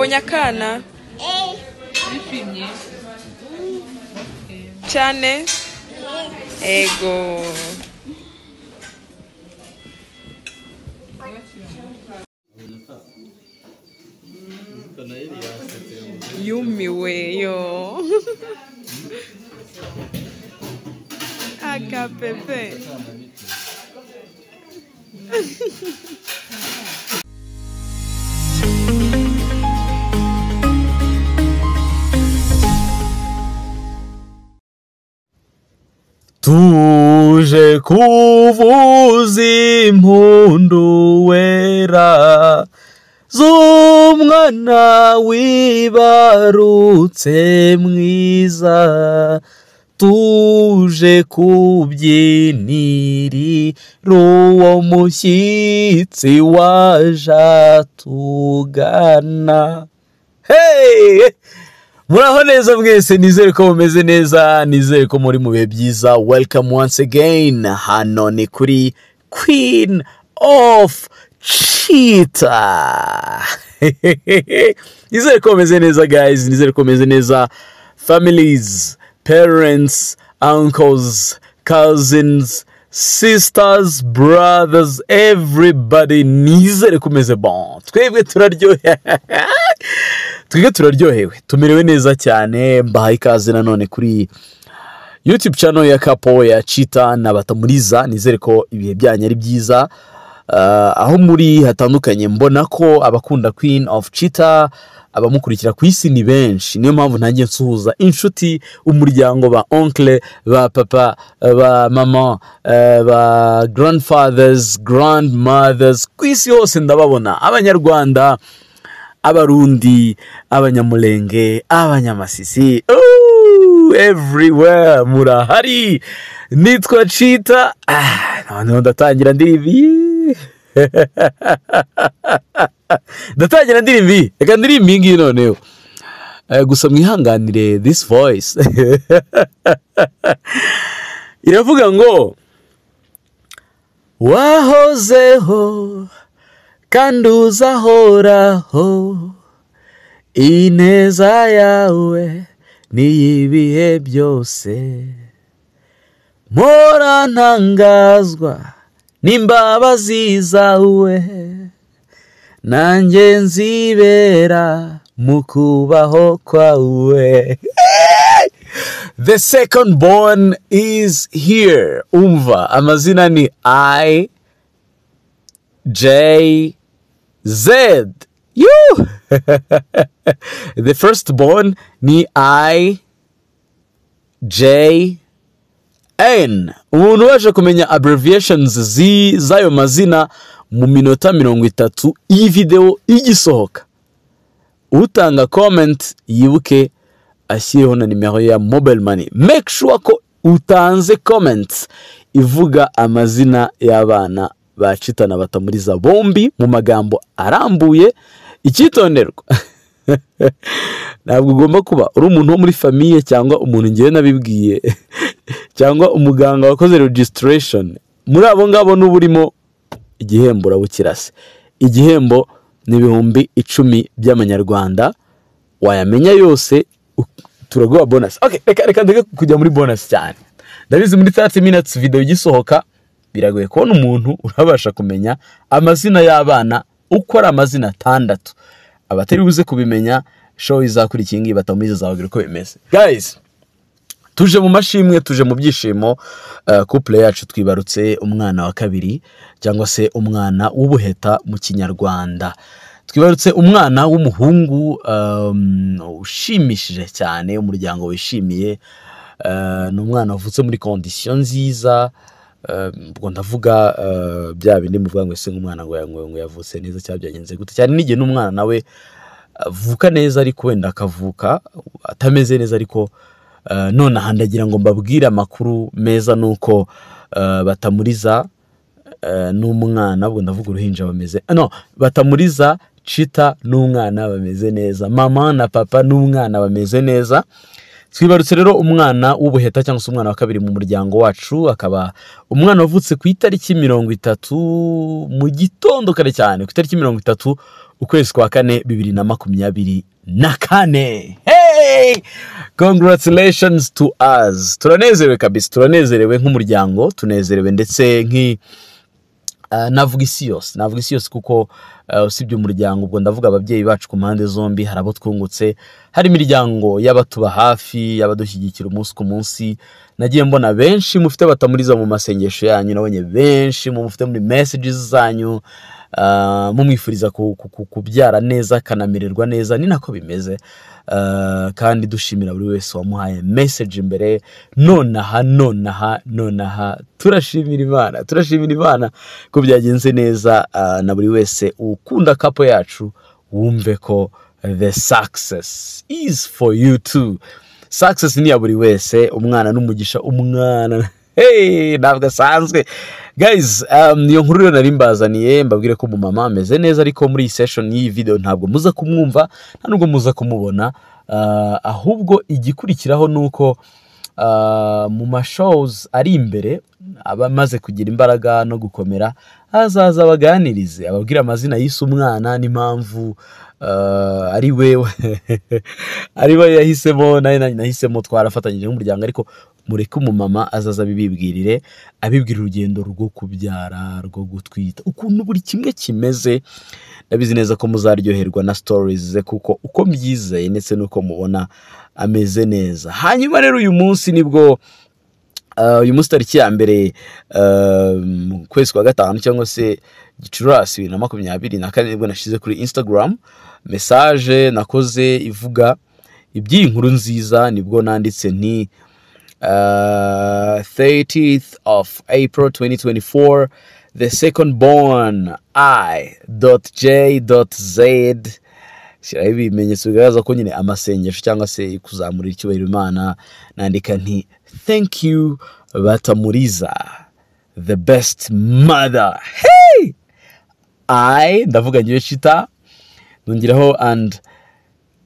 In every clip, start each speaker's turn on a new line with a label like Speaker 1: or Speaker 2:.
Speaker 1: wabonye akana cyane ego yumiwe yo akapepe tuje kuvuza impundu wera z'umwana wibarutse mwiza tuje kubyiniri ruwo mushyitsi waje atugana heee muraho neza mwese nizere ko mumeze neza nizere ko muri mu bihe byiza welcome once again hano ni kuri queen of cheetah nizere ko mumeze neza guys nizere ko mumeze neza families parents uncles cousins sisters brothers everybody nizere ko umeze bon twebwe turaryoha twebwe turaryohewe tumerewe neza cyane mbahaye ikaze nanone kuri yutube cano ya kapo ya cita na batamuriza nizere ko ibihe byanyu ari byiza ah, aho muri hatandukanye mbona ko abakunda queen of cita abamukurikira ku isi ni benshi niyo mpamvu ntange nsuhuza inshuti umuryango ba onkle ba papa ba mama eh, ba grandfathers grandmothers ku isi hose ndababona abanyarwanda abarundi abanyamulenge abanyamasisi everywhere murahari nitwa cita ah, noneho ndatangira ndirimbi ndatangira ndirimbi reka ndirimbi iyi ngiyi noneho eh, gusa mwihanganire this voice iravuga ngo wahozeho kandi uzahoraho ineza yawe n'iyibihe byose ntangazwa n'imbabazi zawe nanjye nzibera mu kubaho kwawe the second born is here umva amazina ni i j Z. You. the firstborn ni I J N. Umuntu waje kumenya abbreviations z z'ayo mazina mu minota mirongo itatu iyi video igisohoka utanga comment yibuke ashyireho na nimero ya mobile money make sure ko utanze comment ivuga amazina y'abana bacitana batamuriza bombi mu magambo arambuye icyitonderwa ntabwo ugomba kuba uri umuntu wo muri famiye cyangwa umuntu ngewe nabibwiye cyangwa umuganga wakoze regisiteresheni muri abo ngabo n'uba urimo igihembo urabukirase igihembo ni ibihumbi icumi by'amanyarwanda wayamenya yose turaguha bonasi reka reka ndeke kujya muri bonasi cyane ndabizi muri tati minatsi videwo igisohoka biragoye kubona umuntu urabasha kumenya amazina y'abana ukora amazina atandatu abatari buze kubimenya show izakora iki ngiyi batamumize azababwira uko bimeze guys tuje mu mashimwe tuje mu byishimo couple eh, yacu twibarutse umwana wa kabiri cyangwa se umwana w'ubuheta mu kinyarwanda twibarutse umwana w'umuhungu ehm, ushimishije cyane umuryango wishimiye eh, ni umwana wavutse muri kondisiyo nziza ubwo eh, ndavuga eh, bya bindi muvuga ngo ese nk'umwana ngo ngo yavutse neza cyangwa byagenze gute cyane n'igihe n'umwana nawe avuka neza ariko wenda akavuka atameze neza ariko eh, nonaha ndagira ngo mbabwire amakuru meza ni uko batamuriza n'umwana ubwo ndavuga uruhinja bameze no batamuriza cita n'umwana bameze neza mama na papa n'umwana bameze neza twibarutse rero umwana w'ubuheta cyangwa se umwana wa kabiri mu muryango wacu akaba umwana wavutse ku itariki mirongo itatu mu gitondo kare cyane ku itariki mirongo itatu ukwezi kwa kane bibiri na makumyabiri na kane hey! congratulations to us turanezerewe kabisa turanezerewe nk'umuryango tunezerewe ndetse nk'i navuga isi yose eh, navuga isi yose kuko eh, usibye umuryango ubwo ndavuga ababyeyi bacu ku mpande zombi hari abo twungutse hari imiryango y'abatuba hafi y'abadushyigikira umunsi ku munsi nagiye mbona benshi mufite batamuriza mu masengesho yanyu nabonye benshi mufite muri mesajizi zanyu eh, mumwifuriza kubyara neza akanamererwa neza ni nako bimeze Eh, kandi dushimira buri wese wamuhaye meseje imbere nonaha nonaha nonaha turashimira imana turashimira imana ko byagenze neza eh, na buri wese ukunda kapo yacu wumve ko the success is for you too success ni iya buri wese umwana n'umugisha umwana ntabwo asanzwe gayizi niyo um, nkuru rero nari mbazaniye mbabwire ko umumama ameze neza ariko muri iyi session y'iyi video ntabwo muza kumwumva nta nubwo muza kumubona uh, ahubwo igikurikiraho ni uko uh, mu mashows ari imbere abamaze kugira imbaraga no gukomera hazaza abaganirize ababwira amazina yise umwana n'impamvu uh, ari we ari we yahisemo nayo nahisemo twarafatanyije numuryango ariko mureke umumama azaza abibibwirire abibwira urugendo rwo kubyara rwo gutwita ukuntu buri kimwe kimeze ndabizi neza ko muzaryoherwa na stories ze kuko uko mbyizeye ndetse n'uko mubona ameze neza hanyuma rero uyu munsi nibwo eh, uyu munsi tariki ya mbere eh, mu kwezi kwa gatanu cyangwa se gicurasi bibiri na makumyabiri na kane nibwo nashyize kuri instagram mesaje nakoze ivuga iby'iyi nkuru nziza nibwo nanditse nti uh, 30th of April 2024. The second born I dot J shyiraho ibimenyetso bigaragaza ko nyine amasengesho cyangwa se kuzamurira icyubahiro imana nandika nti thank you batamuriza the best mother hey i ndavuga ngewe shita nongeraho and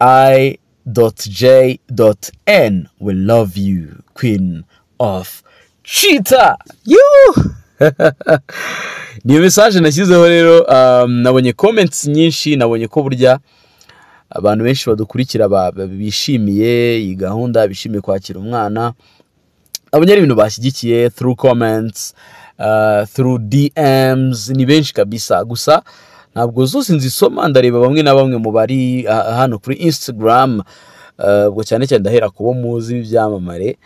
Speaker 1: i J.N we love you, Queen of Cheetah. You! ni mesaje nashyizeho rero um, nabonye comments nyinshi nabonye ko burya abantu benshi badukurikira bishimiye iyi gahunda bishimiye kwakira umwana nabonye ari ibintu bashyigikiye through comments uh, through DMs ni benshi kabisa gusa ntabwo zose nzisoma ndareba bamwe na bamwe mu bari ah, hano kuri insitagaramu ah, ubwo cyane cyane ndahera ku bo muzi b'ibyamamare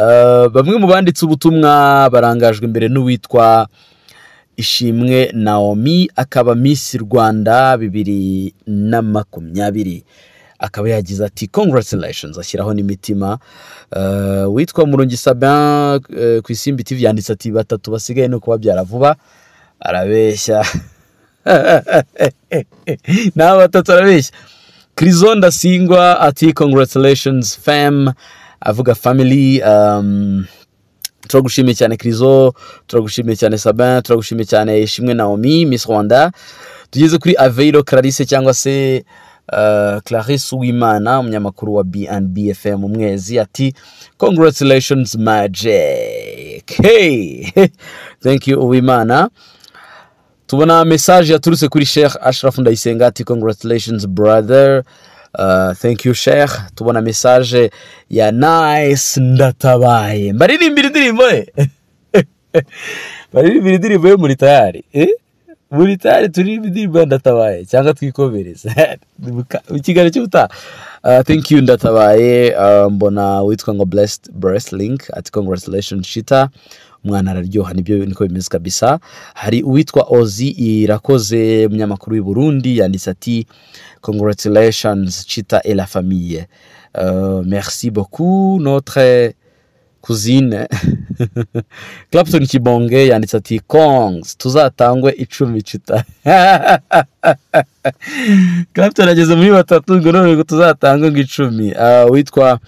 Speaker 1: ah, bamwe mu banditse ubutumwa barangajwe imbere n'uwitwa ishimwe naomi akaba misi rwanda bibiri na makumyabiri akaba yagize ati congratulations ashyiraho n'imitima witwa Murungi sabin eh, ku isimbi tv yanditse ati batatu basigaye no kubabyara vuba arabeshya nawe bato turabeshya kirizo ndasingwa ati congratulations fam avuga family um, turagushimiye cyane kirizo turagushimiye cyane sabin turagushimiye cyane ishimwe naomi miss rwanda tugeze kuri aveiro clarice cyangwa se uh, clarisse uwimana umunyamakuru wa bnb fm umwezi ati congratulations magic hey thank you uwimana tubona mesaje yaturutse kuri sheikh ashraf ndayisenga ati congratulations brother uh, thank you sheikh tubona mesaje ya nice ndatabaye mbaririmbira indirimbo ye mbaririmbira indirimbo ye muri tayari eh? muri tayari turirimba indirimbo ya ndatabaye cyangwa twikomereza mu kiganiro cy'ubutaha uh, thank you ndatabaye uh, mbona witwa ngo blessed link ati congratulations shita umwana araryoha nibyo niko bimeze kabisa hari uwitwa ozi irakoze umunyamakuru w'i burundi yanditse ati congratulations cita et la famille uh, merci beaucoup notre kuzine clapton kibonge yanditse ati kongs tuzatangwe icumi cita clapton ageze muri batatu ngo none ngo tuzatangwe ngo icumi uh, witwa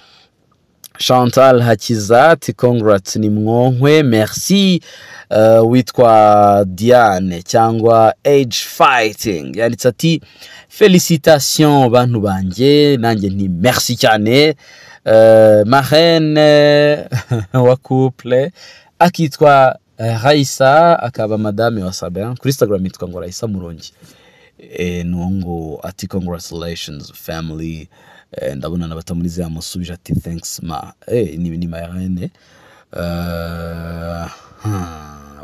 Speaker 1: chantal hakiza ati congrats ni mwonkwe merci euh, witwa diane cyangwa age fighting yanditse ati felicitation bantu banjye nanjye ni merci cyane euh, marene wa couple akitwa euh, rayisa akaba madame wa sabin kuri instagram yitwa ngo rayisa murongi Eh, nungu ati congratulations family eh, ndabona nabatamurize yamusubije ati thanks ma eh, ni marene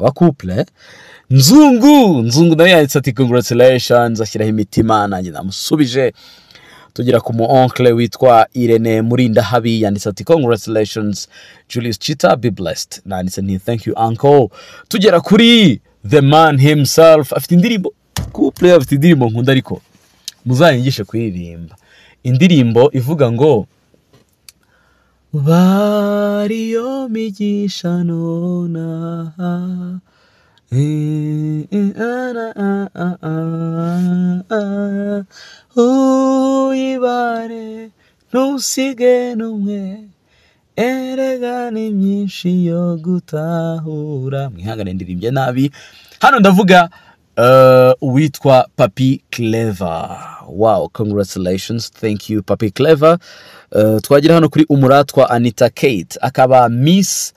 Speaker 1: wa couple nzungu nzungu nawe yanditse ati congratulations ashyiraho imitima nanjye namusubije tugera ku mu witwa irene murindahabi yanditse ati congratulations julius chita be blessed nanditse nti thank you uncle tugera kuri the man himself afite indirimbo couple bafite indirimbo nkunda ariko muzanyigishe kuririmba indirimbo ivuga ngo bariyo migisha nonaha eh, eh, eh, uyibare ntusige n'umwe erega ni myinshi yo gutahura mwihangane ndirimbye nabi hano ndavuga uwitwa uh, papi clever wow congratulations thank you papi clever uh, twagira hano kuri umuratwa anita kate akaba miss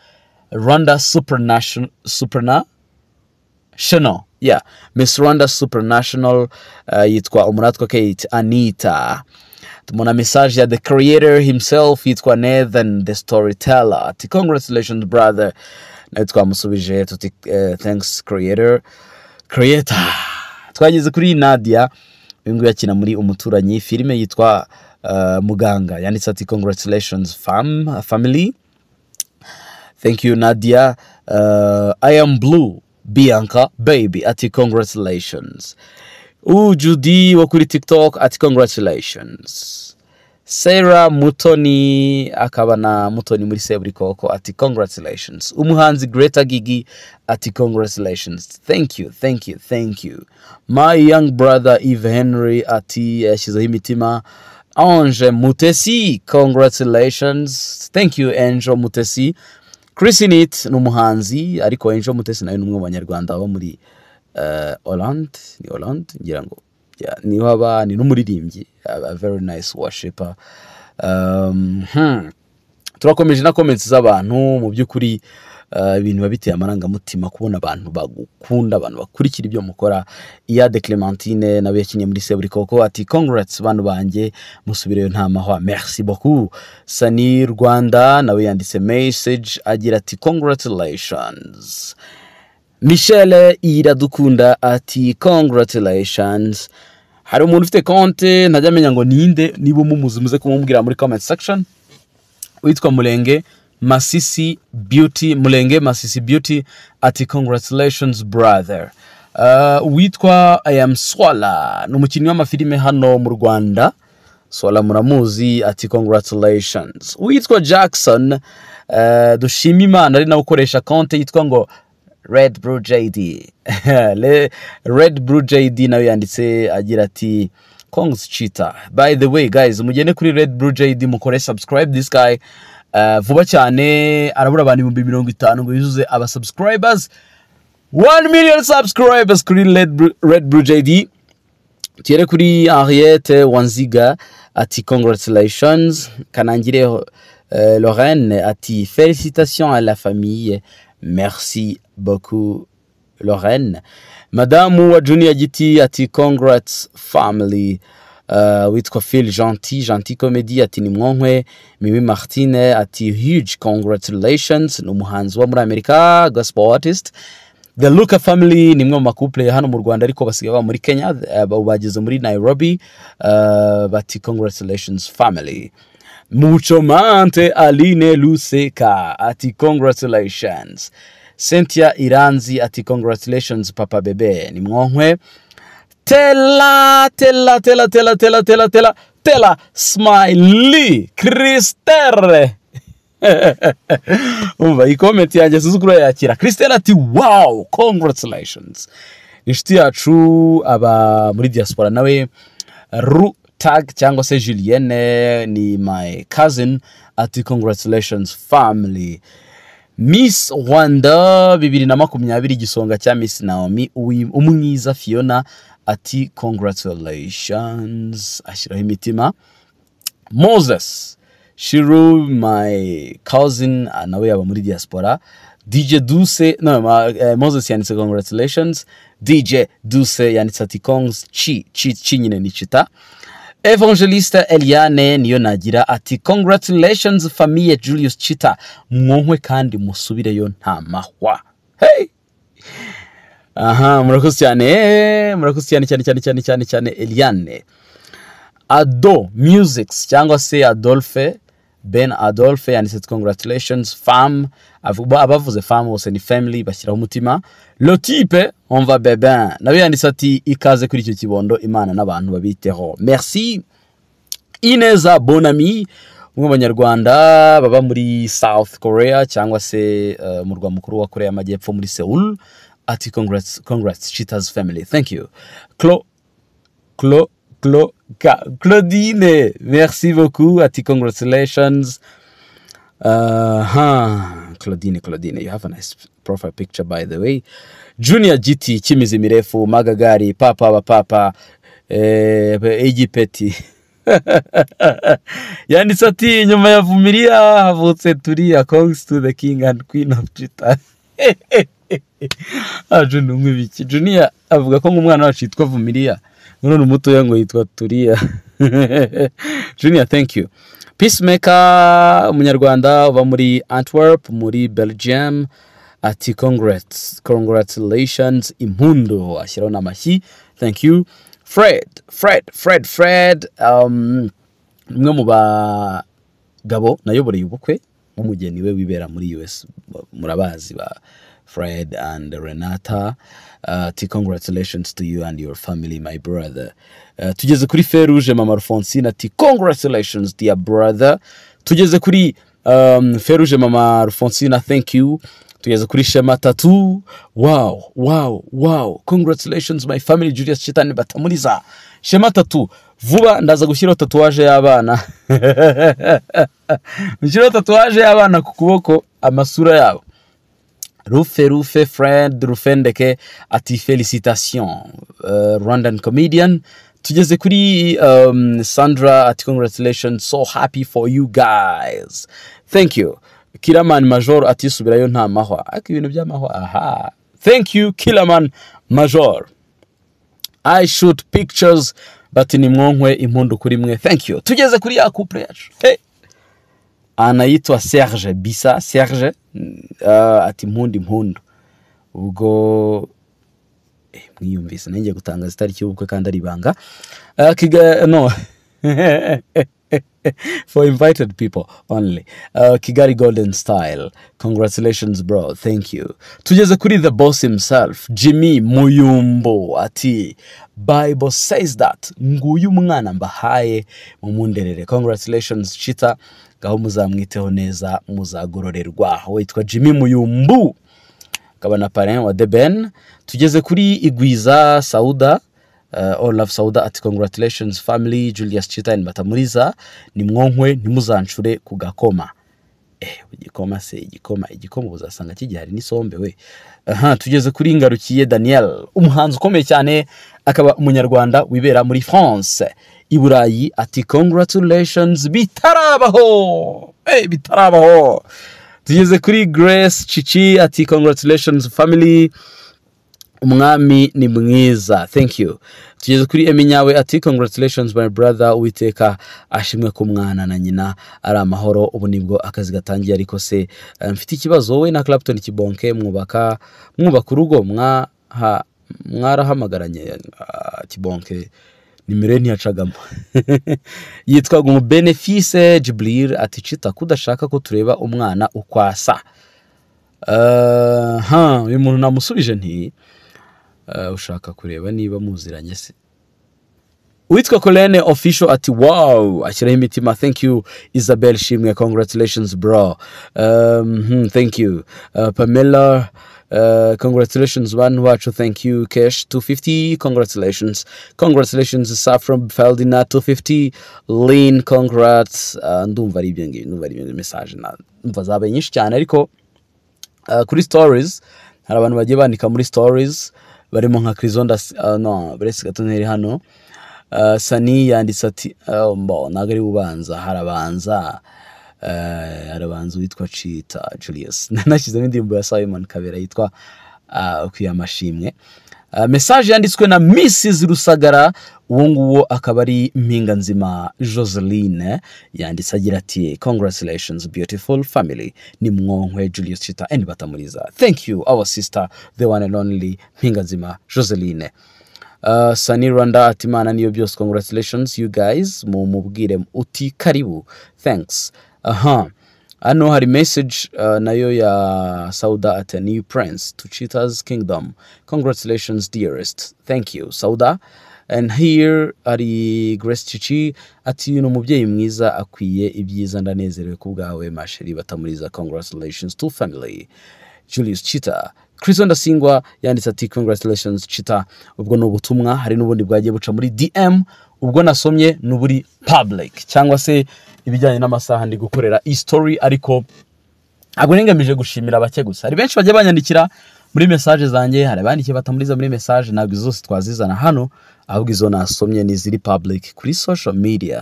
Speaker 1: rwanda superinashino ya miss rwanda superinashino uh, yitwa umuratwa kate anita tubona message ya the creator himself yitwa nathan the storyteller ati congratulations brother nawe twamusubije tuti thanks creator kereta twageze kuri nadiya uyu nguyu akina muri umuturanyi filime yitwa uh, muganga yanditse ati congaratirashonizi famu famili thank you Nadia uh, i am blue bianca baby ati congaratirashonizi ubu judi wo kuri tikitoki ati congaratirashonizi sera mutoni akaba na mutoni muri seburikoko ati congratulations umuhanzi greta gigi ati congratulations thank you thank you thank you my young brother eve henry ati yashyizeho imitima ange mutesi congratulations thank you angel mutesi chris init ni umuhanzi ariko angel mutesi nawe ni umwe mu banyarwanda wo muri uh, eh, holland ni holland ngira ngo niho aba ni n'umuririmbyi very nice worshiper um, hmm. turakomeje na comments z'abantu mu by'ukuri uh, ibintu biba biteye amarangamutima kubona abantu bagukunda abantu bakurikira ibyo mukora de clementine nawe yakinnye muri seburikoko ati congrats bantu banjye musubireyo nta mahwa merci beaucoup sani rwanda nawe yanditse message agira ati congratulations michelle iradukunda ati congratulations hari umuntu ufite konti ntajya amenya ngo ninde niba umumuze umuze kumubwira muri comment section witwa murenge masisi beauty murenge masisi beauty ati congratulations brother uh, witwa i am swala ni umukinnyi w'amafilime hano mu rwanda swala muramuzi ati congratulations witwa jackson uh, dushima imana ari nawe ukoresha konti yitwa ngo Red bru JD Red bru JD nawe yanditse agira ati Kongs Cheetah by the way guys mugende kuri Red bru JD mukore subscribe this guy uh, vuba cyane arabura abantu ibihumbi ngo 1 million subscribers kuri Red bru Red JD tugere kuri Henriette Wanziga ati congratulations Kanangire uh, Lorraine ati félicitations à la famille Merci beaucoup, Lorraine. Madamu wa Junior GT ati congrats family uh, witwa Phil Gentil Gentil Comedy ati ni mwonkwe Mimi Martine ati huge congratulations ni umuhanzi wo muri Amerika gospel artist The Luca family ni mwe mu makuple hano mu Rwanda ariko basigaye baba muri Kenya uh, eh, bageze muri Nairobi uh, bati congratulations family Mucho mante Aline Luseka ati congratulations. Cynthia Iranzi ati congratulations papa bebe ni mwonkwe tela tela tela tela tela tela tela tela smiley kristere umva iyi komenti yanjye sinzi uko urayakira kristere ati wow congratulations Nishtia yacu aba muri diaspora nawe ru tag cyangwa se Julienne ni my cousin ati congratulations family Miss Rwanda bibiri na makumyabiri igisonga cya Miss Naomi umwiza Fiona ati congratulations ashyiraho imitima Moses Shiru my cousin nawe yaba muri diaspora DJ Duse no uh, Moses yanditse congratulations DJ Duse yanditse ati kongs chi chi chi nyine ni chita Evangelista Eliane niyo nagira ati congratulations famiye Julius Chita mwonkwe kandi musubireyo nta ntamahwa. hey! aha murakoze cyane murakoze cyane cyane cyane cyane cyane cyane Eliane Ado Musics cyangwa se Adolphe Ben Adolphe yanditse congratulations fam abavuze femme bose ni family bashyiraho umutima lo type on va bebe nawe yanditse ati ikaze kuri icyo kibondo imana n'abantu babiteho merci ineza bonami umwe mu banyarwanda baba muri south korea cyangwa se uh, mu rwa mukuru wa korea y'amajyepfo muri seoul ati congrats, congrats cheaters family thank you clo clo clo ka, claudine merci beaucoup ati congratulations uh, ah, huh. Ah. Claudine Claudine. You have a nice profile picture by the way. Junior GT Chimizi Mirefu, Magagari, Papa wa Papa, eh, AG Petty. Yanditse ati nyuma ya Vumilia havutse Tulia Kongs to the King and Queen of Cheetah. Aju numwe biki Junior avuga ko umwana wacu yitwa Vumilia. None umuto yango yitwa Tulia. Junior thank you peacemaker umunyarwanda uba muri antwerp muri belgium ati congrats congratulations impundo ashyiraho n'amashyi thank you fred fred fred fred um, umwe mu bagabo nayoboreye ubukwe nk'umugeni we wibera muri US murabazi ba Fred and Renata uh, ati congratulations to you and your family my brother uh, tugeze kuri Feruje mama Alphonsine ati congratulations dear brother tugeze kuri um, Feruje mama Alphonsine thank you tugeze kuri shema tatu wow wow wow congratulations my family Julius Chitani batamuriza shema tatu vuba ndaza gushyiraho tatuwaje y'abana mushyireho tatuwaje y'abana ku kuboko amasura yabo Rufe Rufe Fred Rufendeke ati felicitation uh, Rwandan comedian tugeze kuri um, Sandra ati congratulations so happy for you guys thank you Kilaman Major ati subirayo nta mahwa aki ibintu by'amahwa aha thank you Kilaman Major I shoot pictures but ni mwonkwe impundu kuri mwe thank you tugeze kuri ya couple yacu hey anaitwa serge bisa serge uh, ati mpundi mpundu ubwo eh, mwiyumvise nanjye gutangaza itariki y'ubukwe kandi ari ibanga uh, no for invited people only uh, kigari golden style congratulations bro thank you tujeze kuri the boss himself jimmy muyumbu ati bible says that nguyu umwana mbahaye mumunderere congratulations chita ngaho muzamwiteho neza muzagororerwa witwa jimmy muyumbu akaba na parin wa deben tugeze kuri igwiza sauda Uh, all love sauda ati congratulations family julius chita ni batamuriza nimwonkwe ntimuzancure ku gakoma eh igikoma se igikoma igikoma uzasanga kigihari n'isombe we aha tugeze kuri ngarukiye daniel umuhanzi ukomeye cyane akaba umunyarwanda wibera muri france i burayi ati congratulations bitarabaho eh bitarabaho tugeze kuri grace cici ati congratulations family umwami ni mwiza thank you tugeze kuri eminyawe ati congratulations my brother witeka ashimwe ku mwana na nyina ari amahoro ubu nibwo akazi gatangiye ariko se eh, mfite ikibazo wowe na clapton kibonke mwubaka mwubaka urugo mwarahamagaranye ah, kibonke nimero ye ntiyacagamo yitwaga umubenefise jiburire ati cita kudashaka ko tureba umwana ukwasa eh, uyu muntu namusubije nti Eh, ushaka kureba niba muziranye se uwitwa Colene official ati wow ashyiraho imitima thank you Isabel Shimwe congratulations bro um, hmm, thank you uh, Pamela Uh, congratulations bantu bacu thank you cash 250 congratulations congratulations safran feldina 250 lean congrats uh, ndumva ari ibyo ngibyo ndumva ari ibyo message ndumva zabaye nyinshi cyane ariko uh, kuri stories hari abantu bagiye bandika muri stories uh, barimo nka kirizondasi ah, no buresi gatoneri hano ah, sani yanditse ati oh, ntabwo ari ubanza harabanza eh, harabanza uwitwa cita Julius nanashyizemo indirimbo ya Simon kabera yitwa ah, kwiyamashimwe Ah, message yanditswe na mrs rusagara uwo nguwo akaba ari mpinganzima joseline yanditse agira ati congratulations beautiful family ni mwonkwe julius chita and batamuriza thank you our sister the one and only mpinganzima joseline Uh, ah, Sani Rwanda ati mana niyo byose congratulations you guys mumubwire uti karibu thanks aha uh -huh hano hari message uh, nayo ya sauda at a new prince to cheetah's kingdom congratulations dearest thank you sauda and here ari grace cici ati uno mubyeyi mwiza akwiye ibyiza ndanezerewe ku bwawe masheri batamuriza congratulations to family julius chita Chris Ndasingwa yanditse ati congratulations chita ubwo ni ubutumwa hari n'ubundi bwagiye buca muri DM ubwo nasomye ni uburi public cyangwa se ibijyanye n'amasaha ndi gukorera isitori ariko ntabwo ntigamije gushimira abake gusa hari benshi bajya banyandikira muri mesaje zanjye hari abandikiye batamuriza muri mesaje ntabwo izo zose twazizana hano ahubwo izo nasomye ni ziri public kuri social media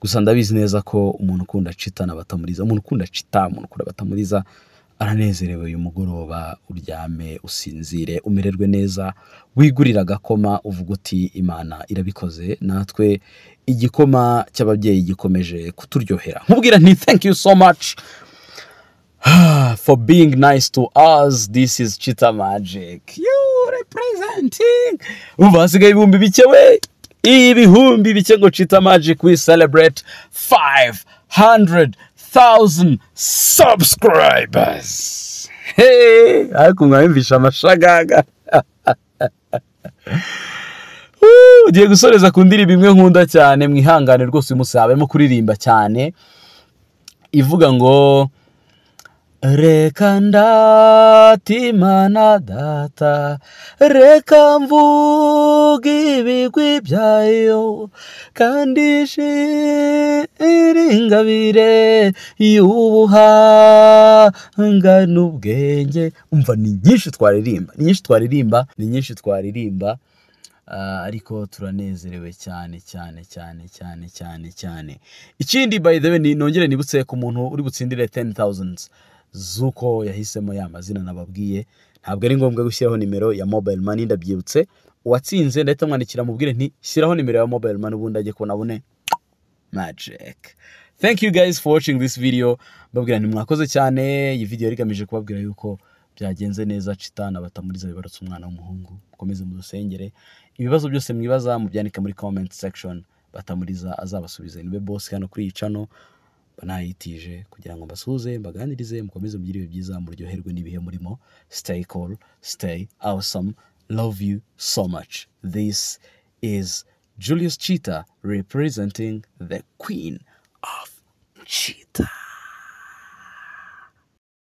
Speaker 1: gusa ndabizi neza ko umuntu ukunda cita na batamuriza umuntu ukunda cita umuntu ukunda batamuriza baranezerewe uyu mugoroba uryame usinzire umererwe neza wigurire agakoma uvuga uti imana irabikoze natwe igikoma cy'ababyeyi gikomeje kuturyohera nkubwira nti thank you so much ah, for being nice to us this is chita magic you representing umva hasigaye ibihumbi bike we ibihumbi bike ngo chita magic we celebrate five hundred. thousand subscribers ariko mwabimvisha amashagaga ugiye gusoreza ku ndirimbo imwe nkunda cyane mwihangane rwose uyu munsi habayemo kuririmba cyane ivuga ngo reka ndatimana data reka mvuge ibigwi byayo kandi ishira ingabire y'ubuhanga n'ubwenge umva ni nyinshi twaririmba ni nyinshi twaririmba ni nyinshi twaririmba ah, ariko turanezerewe cyane cyane cyane cyane cyane cyane ikindi by the way nongere nibutse ku muntu uri butsindire teni tawuzandizi z'uko yahisemo ya mazina nababwiye ntabwo ari ngombwa gushyiraho nimero ya mobile money ndabyibutse uwatsinze ndahita mwandikira mubwire nti shyiraho nimero ya mobile money ubundi ajye kubona bune thank you guys for watching this video mbabwira nti mwakoze cyane iyi video yari kubabwira yuko byagenze neza citana batamuriza bibarutse umwana w'umuhungu mukomeze mudusengere ibibazo byose mwibaza mubyandika muri comment section batamuriza azabasubiza niwe boss hano kuri iyi channel banayitije kugira ngo mbasuhuze mbaganirize mukomeze mugire ibihe byiza muryoherwe n'ibihe murimo sitayi koru sitayi awusamu love you so much this is Julius Cheetah representing the queen of cheetah